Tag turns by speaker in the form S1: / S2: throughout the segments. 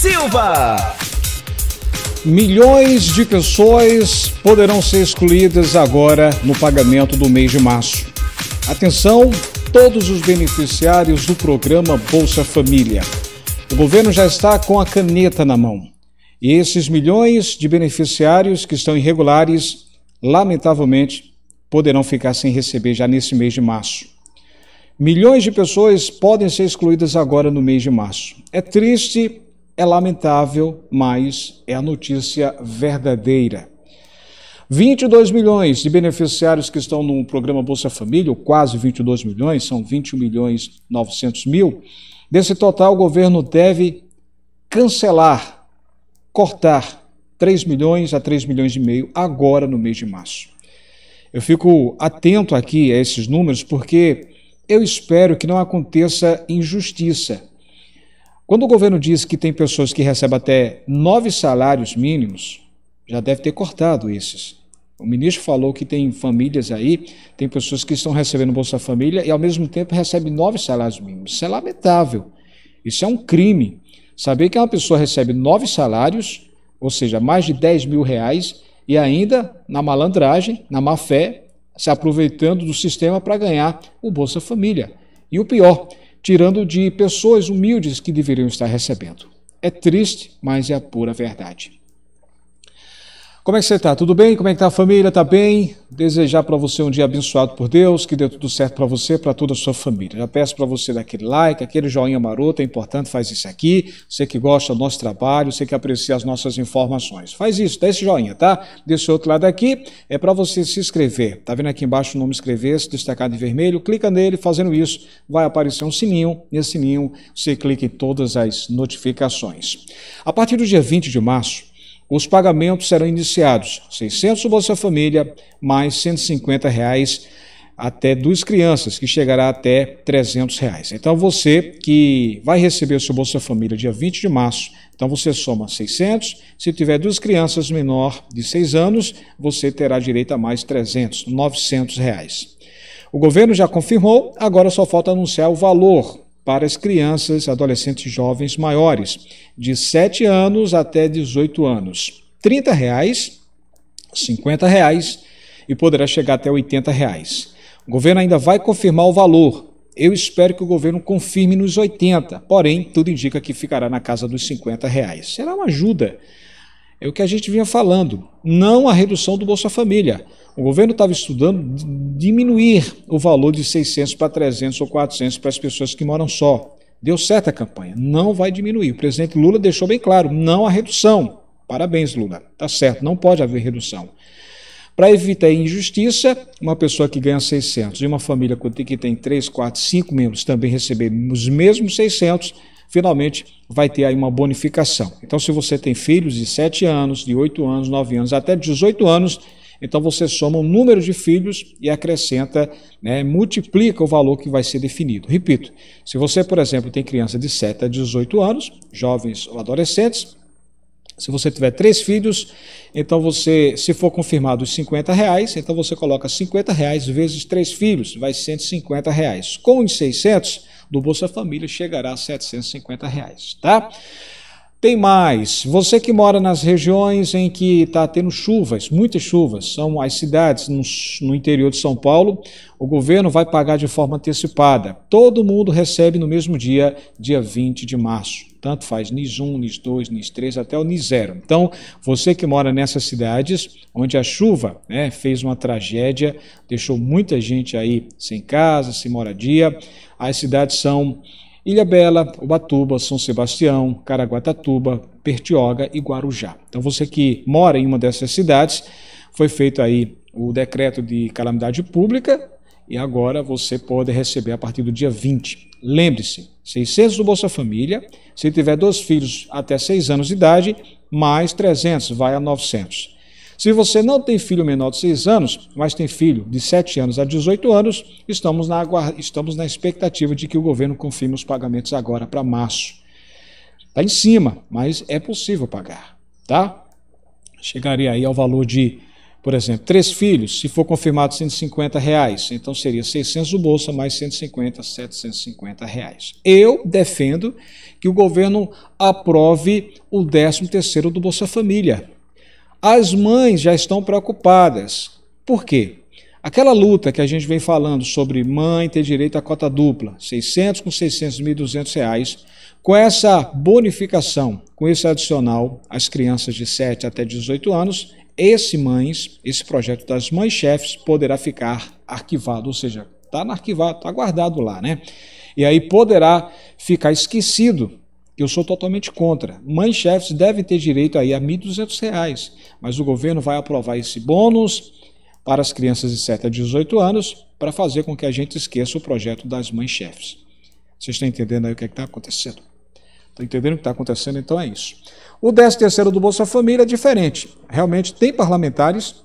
S1: Silva. Milhões de pessoas poderão ser excluídas agora no pagamento do mês de março. Atenção, todos os beneficiários do programa Bolsa Família. O governo já está com a caneta na mão. E esses milhões de beneficiários que estão irregulares, lamentavelmente, poderão ficar sem receber já nesse mês de março. Milhões de pessoas podem ser excluídas agora no mês de março. É triste, é lamentável, mas é a notícia verdadeira. 22 milhões de beneficiários que estão no programa Bolsa Família, ou quase 22 milhões, são 21 milhões 900 mil. Desse total, o governo deve cancelar, cortar 3 milhões a 3 milhões e meio agora no mês de março. Eu fico atento aqui a esses números porque eu espero que não aconteça injustiça quando o governo diz que tem pessoas que recebem até nove salários mínimos, já deve ter cortado esses. O ministro falou que tem famílias aí, tem pessoas que estão recebendo Bolsa Família e ao mesmo tempo recebem nove salários mínimos. Isso é lamentável. Isso é um crime. Saber que uma pessoa recebe nove salários, ou seja, mais de 10 mil reais, e ainda na malandragem, na má fé, se aproveitando do sistema para ganhar o Bolsa Família. E o pior, tirando de pessoas humildes que deveriam estar recebendo. É triste, mas é a pura verdade. Como é que você está? Tudo bem? Como é que está a família? Está bem? Desejar para você um dia abençoado por Deus, que dê tudo certo para você, para toda a sua família. Já peço para você daquele like, aquele joinha maroto, é importante, faz isso aqui. Você que gosta do nosso trabalho, você que aprecia as nossas informações. Faz isso, dá esse joinha, tá? Desse outro lado aqui é para você se inscrever. Tá vendo aqui embaixo o nome inscrever-se, destacado em vermelho, clica nele, fazendo isso vai aparecer um sininho, nesse sininho você clica em todas as notificações. A partir do dia 20 de março, os pagamentos serão iniciados 600 Bolsa Família, mais 150 reais até duas crianças, que chegará até 300 reais. Então você que vai receber o seu Bolsa Família dia 20 de março, então você soma 600, se tiver duas crianças menor de 6 anos, você terá direito a mais 300, 900 reais. O governo já confirmou, agora só falta anunciar o valor para as crianças, adolescentes e jovens maiores, de 7 anos até 18 anos. R$ reais, R$ reais e poderá chegar até R$ reais. O governo ainda vai confirmar o valor. Eu espero que o governo confirme nos 80, porém, tudo indica que ficará na casa dos 50 reais. Será uma ajuda é o que a gente vinha falando, não a redução do Bolsa Família. O governo estava estudando diminuir o valor de 600 para 300 ou 400 para as pessoas que moram só. Deu certo a campanha, não vai diminuir. O presidente Lula deixou bem claro, não a redução. Parabéns, Lula. Tá certo, não pode haver redução. Para evitar injustiça, uma pessoa que ganha 600 e uma família que tem 3, 4, 5 membros também receber os mesmos 600, finalmente vai ter aí uma bonificação. Então, se você tem filhos de 7 anos, de 8 anos, 9 anos, até 18 anos, então você soma o número de filhos e acrescenta, né, multiplica o valor que vai ser definido. Repito, se você, por exemplo, tem criança de 7 a 18 anos, jovens ou adolescentes, se você tiver três filhos, então você, se for confirmado os 50 reais, então você coloca 50 reais vezes três filhos, vai 150 reais. Com os 600 do Bolsa Família chegará a 750 reais, tá? Tem mais, você que mora nas regiões em que está tendo chuvas, muitas chuvas, são as cidades no, no, interior de São Paulo, o governo vai pagar de forma antecipada. Todo mundo recebe no mesmo dia, dia 20 de março. Tanto faz NIS 1, NIS 2, NIS 3 até o NIS 0. Então, você que mora nessas cidades onde a chuva né, fez uma tragédia, deixou muita gente aí sem casa, sem moradia, as cidades são Ilha Bela, Ubatuba, São Sebastião, Caraguatatuba, Pertioga e Guarujá. Então você que mora em uma dessas cidades, foi feito aí o decreto de calamidade pública e agora você pode receber a partir do dia 20. Lembre-se, 600 do Bolsa Família, se tiver dois filhos até 6 anos de idade, mais 300 vai a 900. Se você não tem filho menor de 6 anos, mas tem filho de 7 anos a 18 anos, estamos na, estamos na expectativa de que o governo confirme os pagamentos agora para março. Está em cima, mas é possível pagar. Tá? Chegaria aí ao valor de, por exemplo, três filhos, se for confirmado 150 reais, então seria 600 o bolsa mais 150, 750 reais. Eu defendo que o governo aprove o 13 terceiro do Bolsa Família as mães já estão preocupadas. Por quê? Aquela luta que a gente vem falando sobre mãe ter direito à cota dupla, 600 com 600, 1.200 reais, com essa bonificação, com esse adicional às crianças de 7 até 18 anos, esse mães, esse projeto das mães chefes poderá ficar arquivado, ou seja, está arquivado, está guardado lá, né? E aí poderá ficar esquecido eu sou totalmente contra. Mães chefes devem ter direito aí a R$ 1.200, mas o governo vai aprovar esse bônus para as crianças de 7 a 18 anos para fazer com que a gente esqueça o projeto das mães chefes. Vocês estão entendendo aí o que é está acontecendo? Estão entendendo o que está acontecendo? Então é isso. O 13 terceiro do Bolsa Família é diferente. Realmente tem parlamentares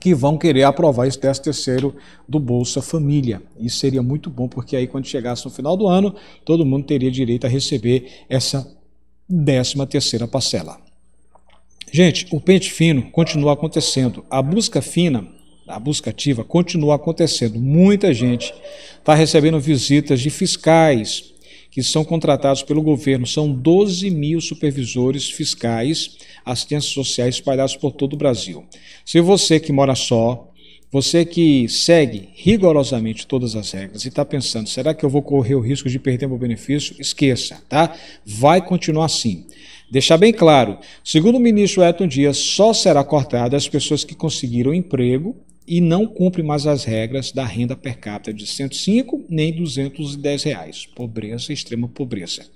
S1: que vão querer aprovar esse teste terceiro do Bolsa Família. Isso seria muito bom, porque aí quando chegasse no final do ano, todo mundo teria direito a receber essa décima terceira parcela. Gente, o pente fino continua acontecendo. A busca fina, a busca ativa, continua acontecendo. Muita gente está recebendo visitas de fiscais, que são contratados pelo governo. São 12 mil supervisores fiscais, assistentes sociais espalhados por todo o Brasil. Se você que mora só, você que segue rigorosamente todas as regras e está pensando, será que eu vou correr o risco de perder meu benefício? Esqueça, tá? Vai continuar assim. Deixar bem claro, segundo o ministro Elton Dias, só será cortado as pessoas que conseguiram emprego e não cumpre mais as regras da renda per capita de 105 nem 210 reais. Pobreza, extrema pobreza.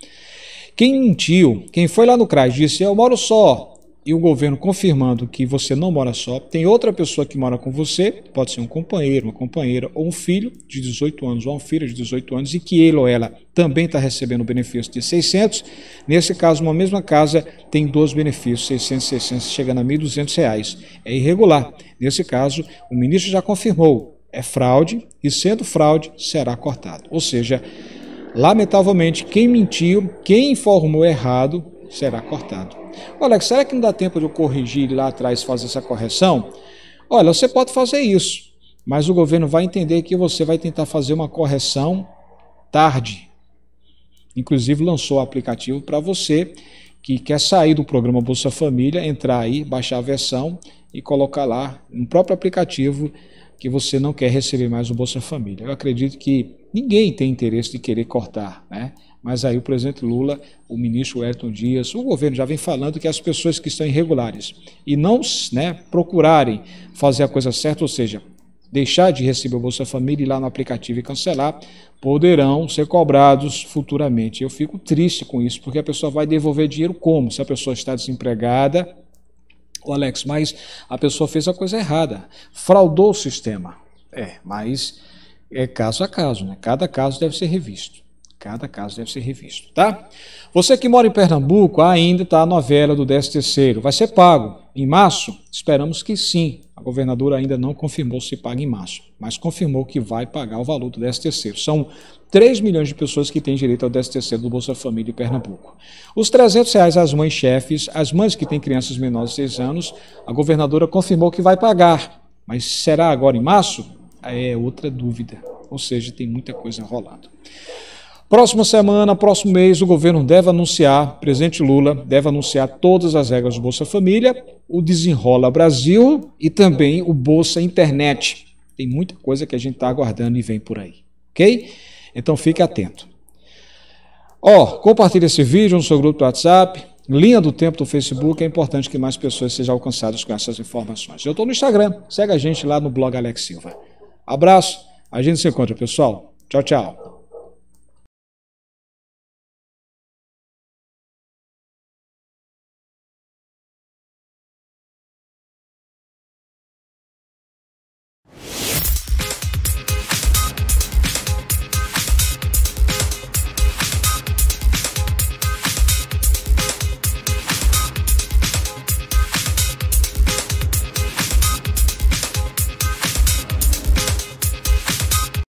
S1: Quem mentiu, quem foi lá no CRAS disse, eu moro só, e o governo confirmando que você não mora só, tem outra pessoa que mora com você, pode ser um companheiro, uma companheira, ou um filho de 18 anos, ou uma filha de 18 anos, e que ele ou ela também está recebendo o benefício de 600, nesse caso, uma mesma casa tem dois benefícios, 600 600, chegando a 1.200 reais. É irregular. Nesse caso, o ministro já confirmou, é fraude, e sendo fraude, será cortado. Ou seja, lamentavelmente, quem mentiu, quem informou errado, será cortado. Olha, será que não dá tempo de eu corrigir lá atrás fazer essa correção? Olha, você pode fazer isso, mas o governo vai entender que você vai tentar fazer uma correção tarde. Inclusive lançou o aplicativo para você que quer sair do programa Bolsa Família, entrar aí, baixar a versão e colocar lá no próprio aplicativo que você não quer receber mais o Bolsa Família. Eu acredito que ninguém tem interesse de querer cortar, né? Mas aí o presidente Lula, o ministro Elton Dias, o governo já vem falando que as pessoas que estão irregulares e não né, procurarem fazer a coisa certa, ou seja, deixar de receber o Bolsa Família e ir lá no aplicativo e cancelar, poderão ser cobrados futuramente. Eu fico triste com isso, porque a pessoa vai devolver dinheiro como? Se a pessoa está desempregada, o Alex, mas a pessoa fez a coisa errada, fraudou o sistema. É, mas é caso a caso, né? Cada caso deve ser revisto. Cada caso deve ser revisto, tá? Você que mora em Pernambuco, ainda está a novela do 13 Vai ser pago em março? Esperamos que sim. A governadora ainda não confirmou se paga em março, mas confirmou que vai pagar o valor do 13 São 3 milhões de pessoas que têm direito ao 13 do Bolsa Família em Pernambuco. Os 300 reais às mães chefes, às mães que têm crianças menores de 6 anos, a governadora confirmou que vai pagar. Mas será agora em março? É outra dúvida. Ou seja, tem muita coisa rolando. Próxima semana, próximo mês, o governo deve anunciar, presidente Lula deve anunciar todas as regras do Bolsa Família, o Desenrola Brasil e também o Bolsa Internet. Tem muita coisa que a gente está aguardando e vem por aí, ok? Então fique atento. Ó, oh, compartilhe esse vídeo no seu grupo do WhatsApp, linha do tempo do Facebook, é importante que mais pessoas sejam alcançadas com essas informações. Eu estou no Instagram, segue a gente lá no blog Alex Silva. Abraço, a gente se encontra, pessoal. Tchau, tchau.